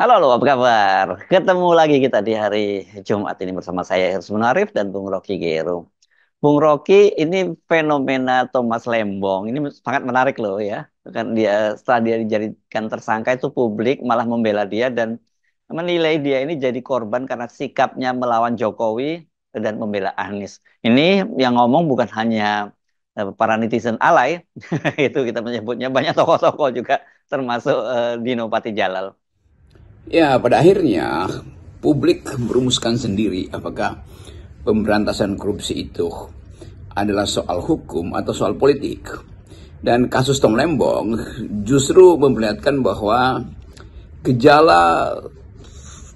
Halo, halo, apa kabar? Ketemu lagi kita di hari Jumat ini bersama saya Hirsman Arif dan Bung Rocky Gerung. Bung Rocky, ini fenomena Thomas Lembong ini sangat menarik loh ya. Kan dia setelah dia dijadikan tersangka itu publik malah membela dia dan menilai dia ini jadi korban karena sikapnya melawan Jokowi dan membela Anies. Ini yang ngomong bukan hanya eh, para netizen alay, itu kita menyebutnya banyak tokoh-tokoh juga termasuk uh, eh, Dino Pati Jalal. Ya, pada akhirnya publik merumuskan sendiri apakah pemberantasan korupsi itu adalah soal hukum atau soal politik. Dan kasus Tom Lembong justru memperlihatkan bahwa gejala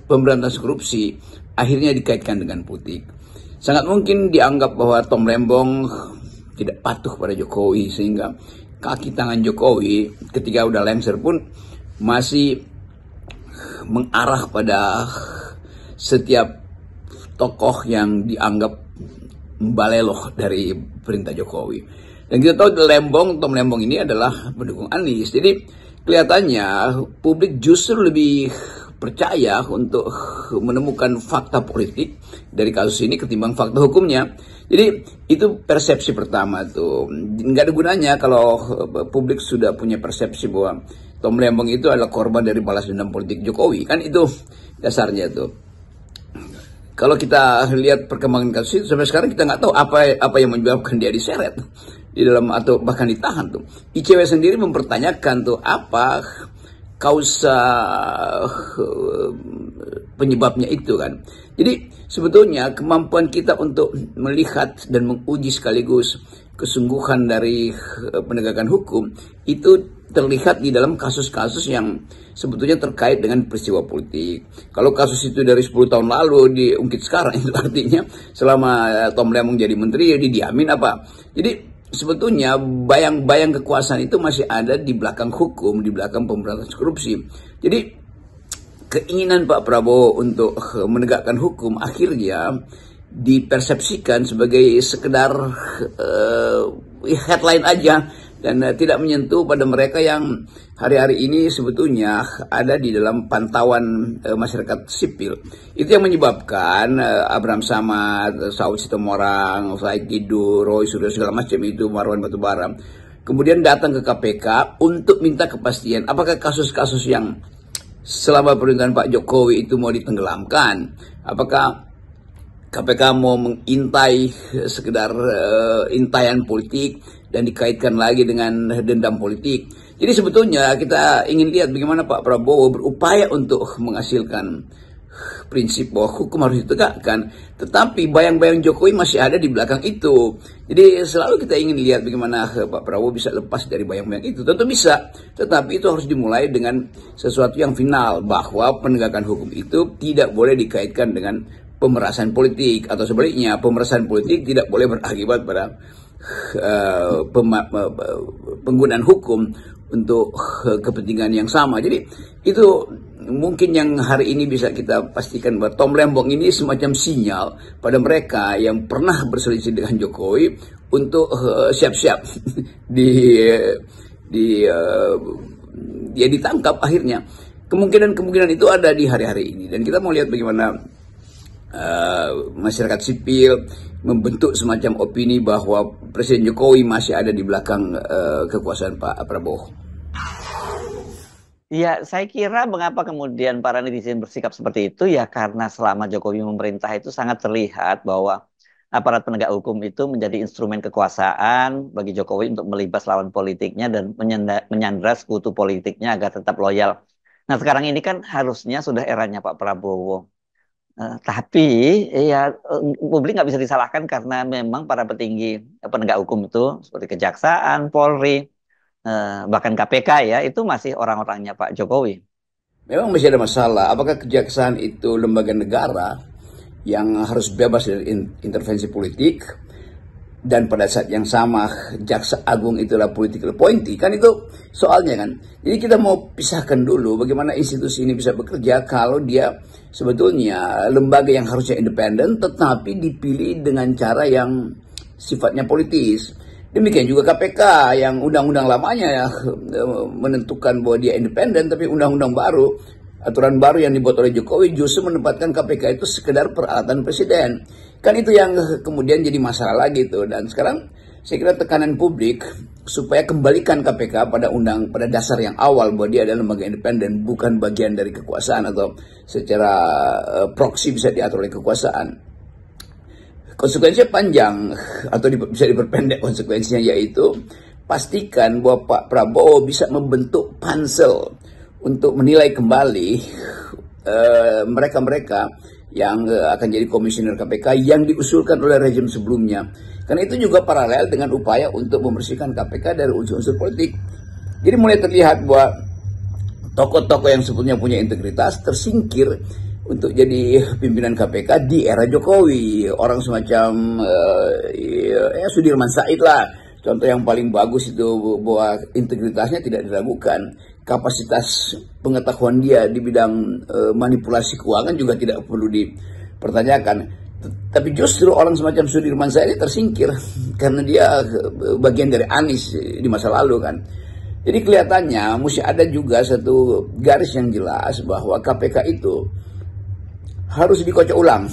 pemberantasan korupsi akhirnya dikaitkan dengan politik. Sangat mungkin dianggap bahwa Tom Lembong tidak patuh pada Jokowi sehingga kaki tangan Jokowi ketika udah lengser pun masih mengarah pada setiap tokoh yang dianggap membaleloh dari perintah Jokowi. Dan kita tahu Lembong, Tom Lembong ini adalah pendukung Anies. Jadi kelihatannya publik justru lebih percaya untuk menemukan fakta politik dari kasus ini ketimbang fakta hukumnya. Jadi itu persepsi pertama tuh. Nggak ada gunanya kalau publik sudah punya persepsi bahwa Tom Lembong itu adalah korban dari balas dendam politik Jokowi. Kan itu dasarnya itu. Kalau kita lihat perkembangan kasus itu, sampai sekarang kita nggak tahu apa apa yang menyebabkan dia diseret di dalam atau bahkan ditahan tuh. ICW sendiri mempertanyakan tuh apa kausa eh, penyebabnya itu kan. Jadi sebetulnya kemampuan kita untuk melihat dan menguji sekaligus kesungguhan dari eh, penegakan hukum itu terlihat di dalam kasus-kasus yang sebetulnya terkait dengan peristiwa politik. Kalau kasus itu dari 10 tahun lalu diungkit sekarang itu artinya selama eh, Tom Lemong jadi menteri ya didiamin apa. Jadi sebetulnya bayang-bayang kekuasaan itu masih ada di belakang hukum, di belakang pemberantasan korupsi. Jadi keinginan Pak Prabowo untuk eh, menegakkan hukum akhirnya dipersepsikan sebagai sekedar uh, headline aja dan uh, tidak menyentuh pada mereka yang hari-hari ini sebetulnya ada di dalam pantauan uh, masyarakat sipil. Itu yang menyebabkan uh, Abraham Samad, Saud Sitomorang, Said Tidur, Roy Suryo segala macam itu Marwan Batubara. Kemudian datang ke KPK untuk minta kepastian apakah kasus-kasus yang selama pemerintahan Pak Jokowi itu mau ditenggelamkan, apakah KPK mau mengintai eh, sekedar uh, intaian politik dan dikaitkan lagi dengan dendam politik. Jadi sebetulnya kita ingin lihat bagaimana Pak Prabowo berupaya untuk menghasilkan prinsip bahwa hukum harus ditegakkan. Tetapi bayang-bayang Jokowi masih ada di belakang itu. Jadi selalu kita ingin lihat bagaimana eh, Pak Prabowo bisa lepas dari bayang-bayang itu. Tentu bisa, tetapi itu harus dimulai dengan sesuatu yang final bahwa penegakan hukum itu tidak boleh dikaitkan dengan pemerasan politik atau sebaliknya pemerasan politik tidak boleh berakibat pada uh, pema- eh, penggunaan hukum untuk eh, kepentingan yang sama. Jadi itu mungkin yang hari ini bisa kita pastikan bahwa Tom Lembong ini semacam sinyal pada mereka yang pernah berselisih dengan Jokowi untuk siap siap-siap di di uh, dia ya ditangkap akhirnya. Kemungkinan-kemungkinan itu ada di hari-hari ini dan kita mau lihat bagaimana Eh, masyarakat sipil membentuk semacam opini bahwa Presiden Jokowi masih ada di belakang uh, kekuasaan Pak Prabowo. Ya, saya kira mengapa kemudian para netizen bersikap seperti itu ya karena selama Jokowi memerintah itu sangat terlihat bahwa aparat penegak hukum itu menjadi instrumen kekuasaan bagi Jokowi untuk melibas lawan politiknya dan menyandra sekutu politiknya agar tetap loyal. Nah, sekarang ini kan harusnya sudah eranya Pak Prabowo Uh, tapi ya publik nggak bisa disalahkan karena memang para petinggi eh, penegak hukum itu seperti kejaksaan, Polri, uh, bahkan KPK ya itu masih orang-orangnya Pak Jokowi. Memang masih ada masalah. Apakah kejaksaan itu lembaga negara yang harus bebas dari intervensi politik? dan pada saat yang sama jaksa agung itulah political appointee kan itu soalnya kan jadi kita mau pisahkan dulu bagaimana institusi ini bisa bekerja kalau dia sebetulnya lembaga yang harusnya independen tetapi dipilih dengan cara yang sifatnya politis demikian juga KPK yang undang-undang lamanya ya, menentukan bahwa dia independen tapi undang-undang baru aturan baru yang dibuat oleh Jokowi justru menempatkan KPK itu sekedar peralatan presiden Kan itu yang kemudian jadi masalah lagi tuh. Dan sekarang saya kira tekanan publik supaya kembalikan KPK pada undang pada dasar yang awal bahwa dia adalah lembaga independen bukan bagian dari kekuasaan atau secara uh, eh, proksi bisa diatur oleh kekuasaan. Konsekuensinya panjang atau di, bisa diperpendek konsekuensinya yaitu pastikan bahwa Pak Prabowo bisa membentuk pansel untuk menilai kembali eh, mereka-mereka uh, mereka -mereka yang eh, akan jadi komisioner KPK yang diusulkan oleh rezim sebelumnya. Karena itu juga paralel dengan upaya untuk membersihkan KPK dari unsur-unsur politik. Jadi mulai terlihat bahwa tokoh-tokoh yang sebetulnya punya integritas tersingkir untuk jadi eh, pimpinan KPK di era Jokowi. Orang semacam uh, ya Sudirman Said lah. Contoh yang paling bagus itu bahwa integritasnya tidak diragukan kapasitas pengetahuan dia di bidang e, manipulasi keuangan juga tidak perlu dipertanyakan. Tapi justru orang semacam Sudirman saya ini tersingkir karena dia eh, bagian dari Anies di masa lalu kan. Jadi kelihatannya mesti ada juga satu garis yang jelas bahwa KPK itu harus dikocok ulang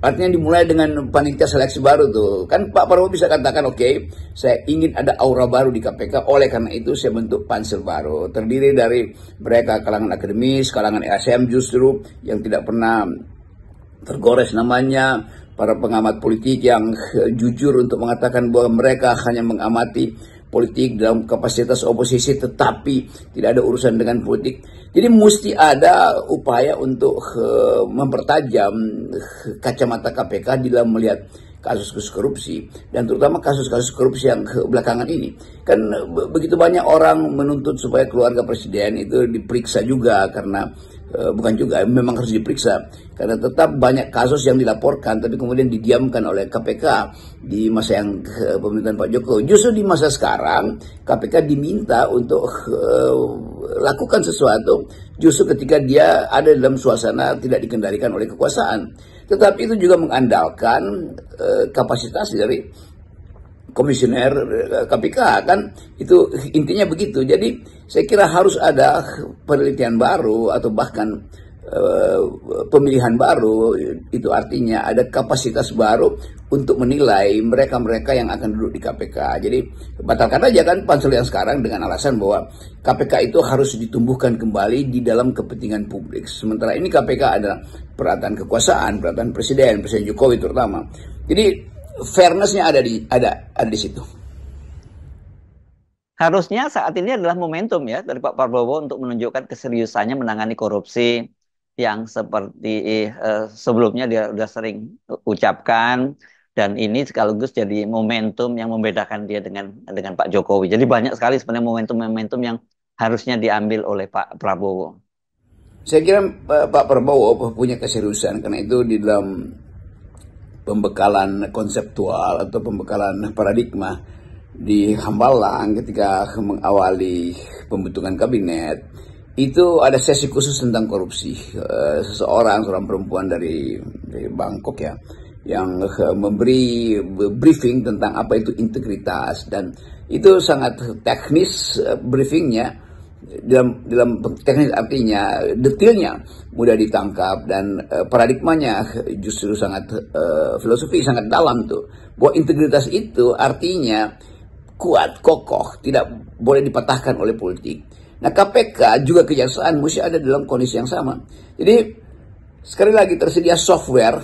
Artinya dimulai dengan panitia seleksi baru tuh. Kan Pak Prabowo bisa katakan, oke, okay, saya ingin ada aura baru di KPK, oleh karena itu saya bentuk pansel baru. Terdiri dari mereka kalangan akademis, kalangan ASM justru, yang tidak pernah tergores namanya, para pengamat politik yang jujur untuk mengatakan bahwa mereka hanya mengamati politik, dalam kapasitas oposisi, tetapi tidak ada urusan dengan politik. Jadi mesti ada upaya untuk eh, mempertajam eh, kacamata KPK dalam melihat kasus-kasus korupsi dan terutama kasus-kasus korupsi yang belakangan ini kan eh, begitu banyak orang menuntut supaya keluarga presiden itu diperiksa juga karena Eh, bukan juga memang harus diperiksa karena tetap banyak kasus yang dilaporkan tapi kemudian didiamkan oleh KPK di masa yang pemerintahan Pak Jokowi justru di masa sekarang KPK diminta untuk uh, lakukan sesuatu justru ketika dia ada dalam suasana tidak dikendalikan oleh kekuasaan tetapi itu juga mengandalkan uh, kapasitas dari komisioner KPK kan itu intinya begitu. Jadi saya kira harus ada penelitian baru atau bahkan eh, pemilihan baru itu artinya ada kapasitas baru untuk menilai mereka-mereka yang akan duduk di KPK. Jadi batalkan aja kan pansel yang sekarang dengan alasan bahwa KPK itu harus ditumbuhkan kembali di dalam kepentingan publik. Sementara ini KPK adalah peralatan kekuasaan, peralatan presiden, presiden Jokowi terutama. Jadi fairnessnya ada di ada ada di situ. Harusnya saat ini adalah momentum ya dari Pak Prabowo untuk menunjukkan keseriusannya menangani korupsi yang seperti eh, sebelumnya dia sudah sering ucapkan dan ini sekaligus jadi momentum yang membedakan dia dengan dengan Pak Jokowi. Jadi banyak sekali sebenarnya momentum-momentum yang harusnya diambil oleh Pak Prabowo. Saya kira eh, Pak Prabowo punya keseriusan karena itu di dalam pembekalan konseptual atau pembekalan paradigma di Hambalang ketika mengawali pembentukan kabinet itu ada sesi khusus tentang korupsi eh, seseorang seorang perempuan dari, dari Bangkok ya yang eh, memberi briefing tentang apa itu integritas dan itu sangat teknis eh, briefingnya dalam dalam teknis artinya detailnya mudah ditangkap dan uh, paradigmanya justru sangat uh, filosofi sangat dalam tuh bahwa integritas itu artinya kuat kokoh tidak boleh dipatahkan oleh politik nah KPK juga kejaksaan mesti ada dalam kondisi yang sama jadi sekali lagi tersedia software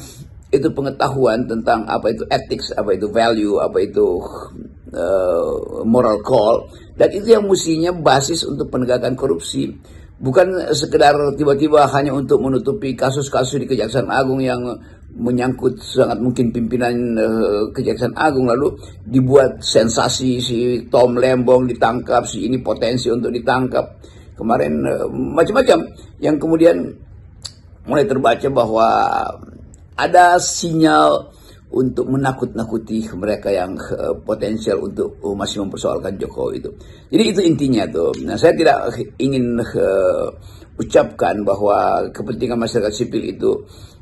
itu pengetahuan tentang apa itu ethics, apa itu value, apa itu uh, moral call dan itu yang mestinya basis untuk penegakan korupsi. Bukan sekedar tiba-tiba hanya untuk menutupi kasus-kasus di Kejaksaan Agung yang menyangkut sangat mungkin pimpinan uh, Kejaksaan Agung lalu dibuat sensasi si Tom Lembong ditangkap si ini potensi untuk ditangkap kemarin uh, macam-macam yang kemudian mulai terbaca bahwa ada sinyal untuk menakut-nakuti mereka yang uh, potensial untuk uh, masih mempersoalkan Jokowi itu. Jadi itu intinya tuh. Nah, saya tidak ingin uh, ucapkan bahwa kepentingan masyarakat sipil itu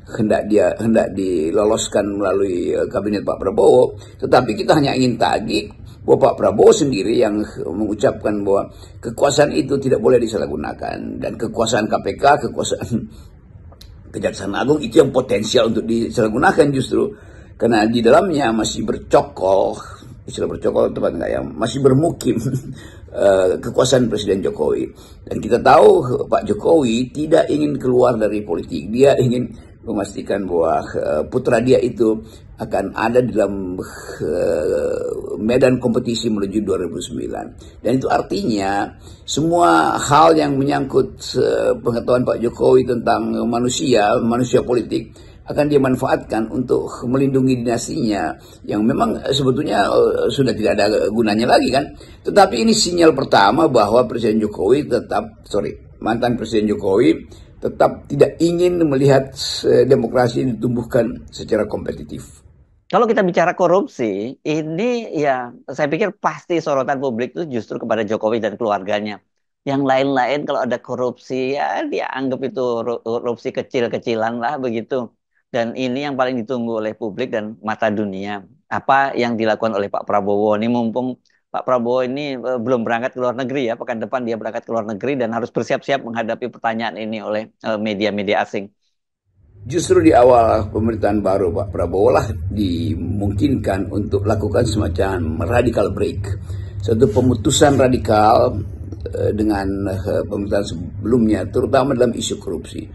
hendak dia hendak diloloskan melalui uh, kabinet Pak Prabowo, tetapi kita hanya ingin tagih bahwa Pak Prabowo sendiri yang mengucapkan bahwa kekuasaan itu tidak boleh disalahgunakan dan kekuasaan KPK, kekuasaan Kejaksaan Agung itu yang potensial untuk disalahgunakan justru karena di dalamnya masih bercokol istilah bercokol teman enggak yang masih bermukim eh, kekuasaan Presiden Jokowi dan kita tahu Pak Jokowi tidak ingin keluar dari politik dia ingin memastikan bahwa eh, putra dia itu akan ada dalam uh, medan kompetisi menuju 2009. Dan itu artinya semua hal yang menyangkut uh, pengetahuan Pak Jokowi tentang manusia, manusia politik akan dia manfaatkan untuk melindungi dinasinya yang memang sebetulnya eh, sudah tidak ada gunanya lagi kan. Tetapi ini sinyal pertama bahwa Presiden Jokowi tetap sorry mantan Presiden Jokowi tetap tidak ingin melihat demokrasi ditumbuhkan secara kompetitif. Kalau kita bicara korupsi, ini ya saya pikir pasti sorotan publik itu justru kepada Jokowi dan keluarganya. Yang lain-lain kalau ada korupsi ya dia anggap itu korupsi kecil-kecilan lah begitu. Dan ini yang paling ditunggu oleh publik dan mata dunia. Apa yang dilakukan oleh Pak Prabowo ini mumpung Pak Prabowo ini e, belum berangkat ke luar negeri ya, pekan depan dia berangkat ke luar negeri dan harus bersiap-siap menghadapi pertanyaan ini oleh e, media-media asing justru di awal pemerintahan baru Pak Prabowo lah dimungkinkan untuk lakukan semacam radical break. Satu pemutusan radikal eh, dengan eh, pemerintahan sebelumnya, terutama dalam isu korupsi.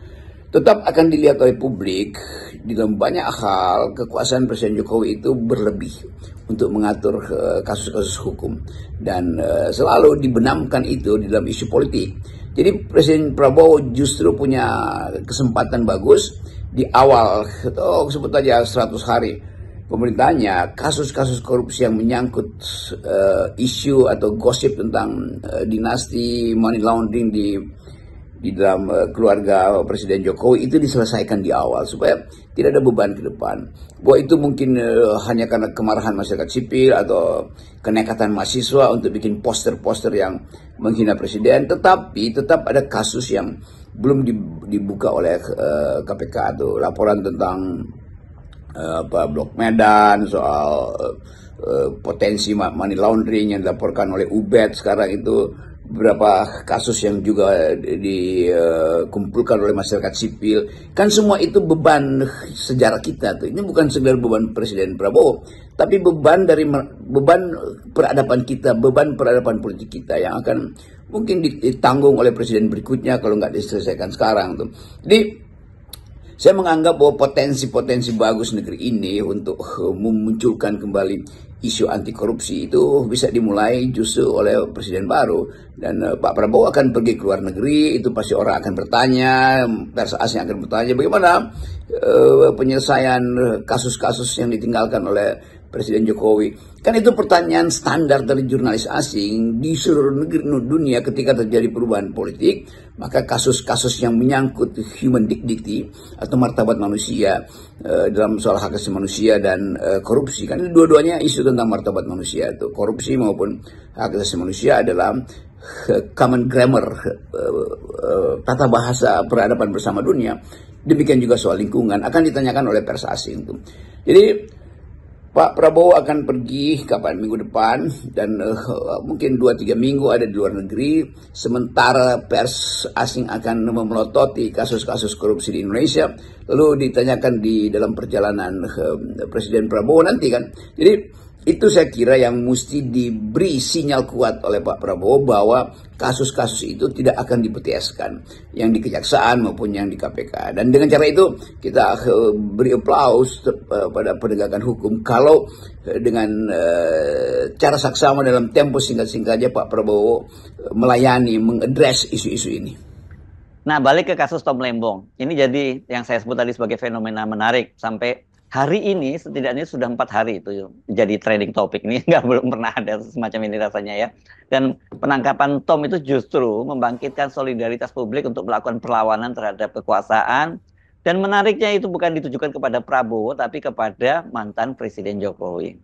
Tetap akan dilihat oleh publik di dalam banyak hal kekuasaan Presiden Jokowi itu berlebih untuk mengatur eh, kasus-kasus hukum dan selalu dibenamkan itu di dalam isu politik. Jadi Presiden Prabowo justru punya kesempatan bagus di awal, oh sebut aja 100 hari pemerintahnya, kasus-kasus korupsi yang menyangkut uh, isu atau gosip tentang uh, dinasti money laundering di di dalam uh, keluarga Presiden Jokowi itu diselesaikan di awal supaya tidak ada beban ke depan. Bahwa itu mungkin uh, hanya karena kemarahan masyarakat sipil atau kenekatan mahasiswa untuk bikin poster-poster yang menghina presiden, tetapi tetap ada kasus yang belum dibuka oleh KPK eh, tuh laporan tentang eh, apa blok Medan soal eh, potensi money laundering yang dilaporkan oleh Ubed sekarang itu beberapa kasus yang juga dikumpulkan eh, oleh masyarakat sipil kan semua itu beban sejarah kita tuh ini bukan sekedar beban Presiden Prabowo tapi beban dari beban peradaban kita beban peradaban politik kita yang akan mungkin ditanggung oleh presiden berikutnya kalau nggak diselesaikan sekarang tuh jadi saya menganggap bahwa potensi-potensi bagus negeri ini untuk eh, memunculkan kembali isu anti korupsi itu bisa dimulai justru oleh presiden baru dan eh, Pak Prabowo akan pergi ke luar negeri itu pasti orang akan bertanya pers asing akan bertanya bagaimana uh, penyelesaian kasus-kasus yang ditinggalkan oleh Presiden Jokowi. Kan itu pertanyaan standar dari jurnalis asing di seluruh negeri dunia ketika terjadi perubahan politik, maka kasus-kasus yang menyangkut human dignity atau martabat manusia eh, dalam soal hak asasi manusia dan eh, korupsi kan dua-duanya isu tentang martabat manusia itu korupsi maupun hak asasi manusia adalah eh, common grammar, eh, eh, tata bahasa peradaban bersama dunia. Demikian juga soal lingkungan akan ditanyakan oleh pers asing itu. Jadi Pak Prabowo akan pergi kapan minggu depan dan uh, mungkin 2-3 minggu ada di luar negeri. Sementara pers asing akan memelototi kasus-kasus korupsi di Indonesia. Lalu ditanyakan di dalam perjalanan uh, Presiden Prabowo nanti kan. Jadi itu saya kira yang mesti diberi sinyal kuat oleh Pak Prabowo bahwa kasus-kasus itu tidak akan dipetieskan. Yang di kejaksaan maupun yang di KPK. Dan dengan cara itu kita eh, beri aplaus eh, pada penegakan hukum. Kalau eh, dengan cara saksama dalam tempo singkat-singkatnya Pak Prabowo melayani, mengadres isu-isu ini. Nah balik ke kasus Tom Lembong. Ini jadi yang saya sebut tadi sebagai fenomena menarik. Sampai hari ini setidaknya sudah empat hari itu jadi trending topik ini nggak belum pernah ada semacam ini rasanya ya dan penangkapan Tom itu justru membangkitkan solidaritas publik untuk melakukan perlawanan terhadap kekuasaan dan menariknya itu bukan ditujukan kepada Prabowo tapi kepada mantan Presiden Jokowi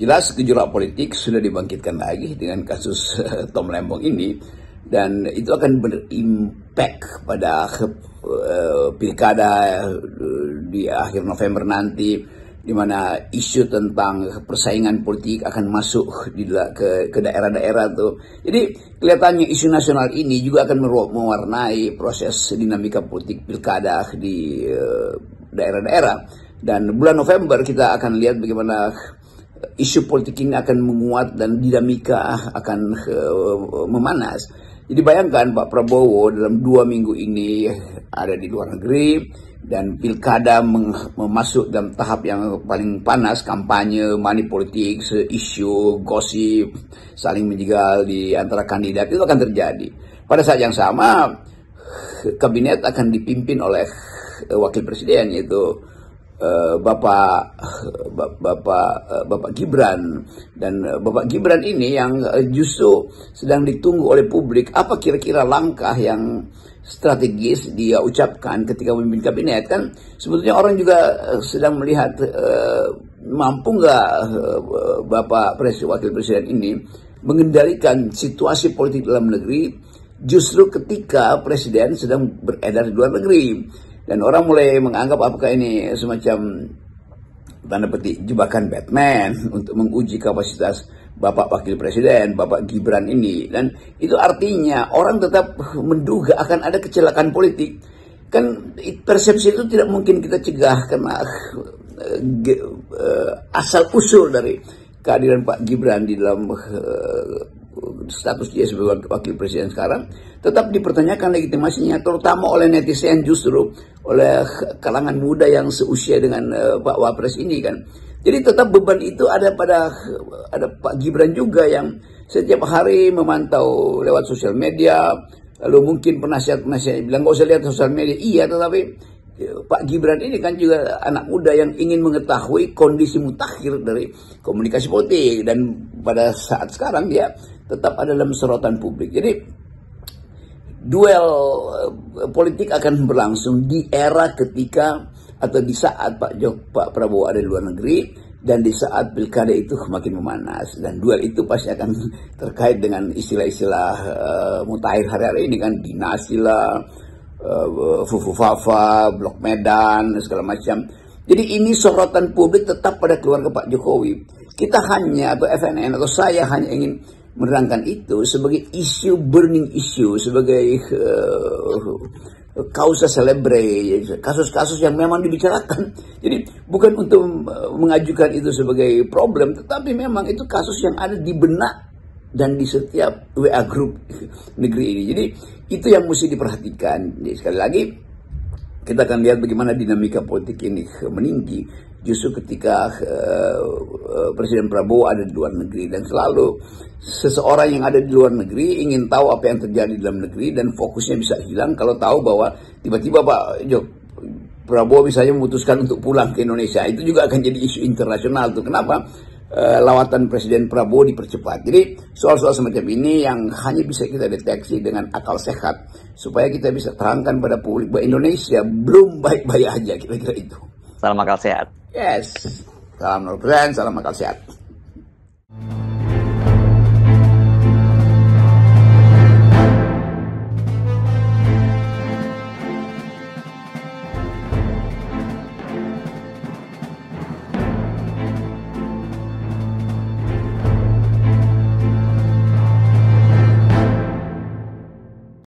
jelas gejolak politik sudah dibangkitkan lagi dengan kasus eh, Tom Lembong ini dan itu akan berimpact pada eh, pilkada eh, di akhir November nanti di mana isu tentang persaingan politik akan masuk di ke ke daerah-daerah tuh. Jadi kelihatannya isu nasional ini juga akan mewarnai proses dinamika politik pilkada di eh, daerah-daerah. Dan bulan November kita akan lihat bagaimana isu politik ini akan menguat dan dinamika akan uh, memanas. Jadi bayangkan Pak Prabowo dalam dua minggu ini ada di luar negeri dan pilkada memasuk dalam tahap yang paling panas kampanye money politik isu gosip saling menjegal di antara kandidat itu akan terjadi pada saat yang sama kabinet akan dipimpin oleh eh, wakil presiden yaitu Eh, Bapak Bapak eh, Bapak Gibran dan eh, Bapak Gibran ini yang justru sedang ditunggu oleh publik apa kira-kira langkah yang strategis dia ucapkan ketika memimpin kabinet kan sebetulnya orang juga sedang melihat mampu nggak Bapak Presiden Wakil Presiden ini mengendalikan situasi politik dalam negeri justru ketika presiden sedang beredar di luar negeri dan orang mulai menganggap apakah ini semacam tanda petik jebakan Batman untuk menguji kapasitas Bapak Wakil Presiden, Bapak Gibran ini. Dan itu artinya orang tetap menduga akan ada kecelakaan politik. Kan persepsi itu tidak mungkin kita cegah karena eh, eh, asal usul dari kehadiran Pak Gibran di dalam eh, status dia sebagai wakil presiden sekarang, tetap dipertanyakan legitimasinya, terutama oleh netizen justru oleh kalangan muda yang seusia dengan uh, Pak Wapres ini kan. Jadi tetap beban itu ada pada ada Pak Gibran juga yang setiap hari memantau lewat sosial media, lalu mungkin penasihat-penasihat bilang gak usah lihat sosial media. Iya, tetapi eh, Pak Gibran ini kan juga anak muda yang ingin mengetahui kondisi mutakhir dari komunikasi politik dan pada saat sekarang dia tetap ada dalam sorotan publik. Jadi duel eh, politik akan berlangsung di era ketika atau di saat Pak Jok, Pak Prabowo ada di luar negeri dan di saat pilkada itu makin memanas dan duel itu pasti akan terkait dengan istilah-istilah uh, mutakhir hari-hari ini kan dinasti lah uh, eh, fufu fafa blok Medan segala macam jadi ini sorotan publik tetap pada keluarga Pak Jokowi kita hanya atau FNN atau saya hanya ingin menerangkan itu sebagai isu burning isu sebagai uh, kausa celebre kasus-kasus yang memang dibicarakan jadi bukan untuk eh, mengajukan itu sebagai problem tetapi memang itu kasus yang ada di benak dan di setiap WA group negeri ini jadi itu yang mesti diperhatikan jadi, sekali lagi kita akan lihat bagaimana dinamika politik ini meninggi justru ketika uh, Presiden Prabowo ada di luar negeri dan selalu seseorang yang ada di luar negeri ingin tahu apa yang terjadi di dalam negeri dan fokusnya bisa hilang kalau tahu bahwa tiba-tiba Pak Jok Prabowo misalnya memutuskan untuk pulang ke Indonesia itu juga akan jadi isu internasional tuh kenapa uh, lawatan Presiden Prabowo dipercepat. Jadi soal-soal semacam ini yang hanya bisa kita deteksi dengan akal sehat supaya kita bisa terangkan pada publik bahwa Indonesia belum baik-baik aja kira-kira itu. Salam akal sehat. Yes. Salam 0%, salam akal sehat.